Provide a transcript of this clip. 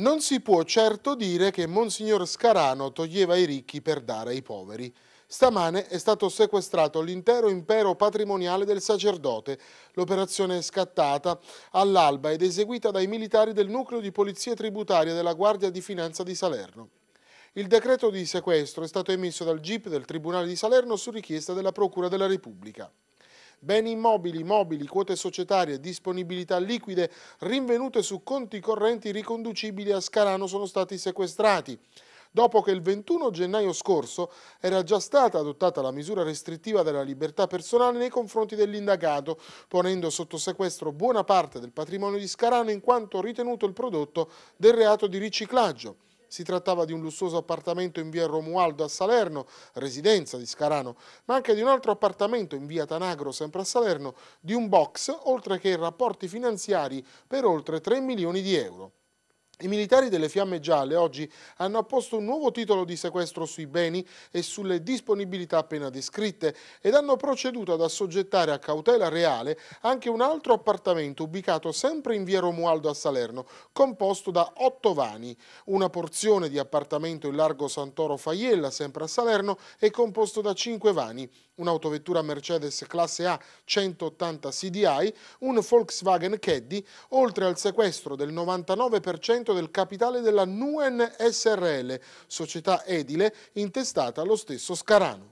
Non si può certo dire che Monsignor Scarano toglieva i ricchi per dare ai poveri. Stamane è stato sequestrato l'intero impero patrimoniale del sacerdote. L'operazione è scattata all'alba ed eseguita dai militari del nucleo di polizia tributaria della Guardia di Finanza di Salerno. Il decreto di sequestro è stato emesso dal GIP del Tribunale di Salerno su richiesta della Procura della Repubblica beni immobili, mobili, quote societarie, disponibilità liquide rinvenute su conti correnti riconducibili a Scarano sono stati sequestrati dopo che il 21 gennaio scorso era già stata adottata la misura restrittiva della libertà personale nei confronti dell'indagato, ponendo sotto sequestro buona parte del patrimonio di Scarano in quanto ritenuto il prodotto del reato di riciclaggio. Si trattava di un lussuoso appartamento in via Romualdo a Salerno, residenza di Scarano, ma anche di un altro appartamento in via Tanagro, sempre a Salerno, di un box, oltre che rapporti finanziari per oltre 3 milioni di euro. I militari delle Fiamme Gialle oggi hanno apposto un nuovo titolo di sequestro sui beni e sulle disponibilità appena descritte ed hanno proceduto ad assoggettare a cautela reale anche un altro appartamento ubicato sempre in via Romualdo a Salerno, composto da otto vani. Una porzione di appartamento in largo Santoro Faiella, sempre a Salerno, è composto da cinque vani, un'autovettura Mercedes classe A 180 CDI, un Volkswagen Caddy, oltre al sequestro del 99% 100% del capitale della Nuen SRL, società edile intestata allo stesso Scarano.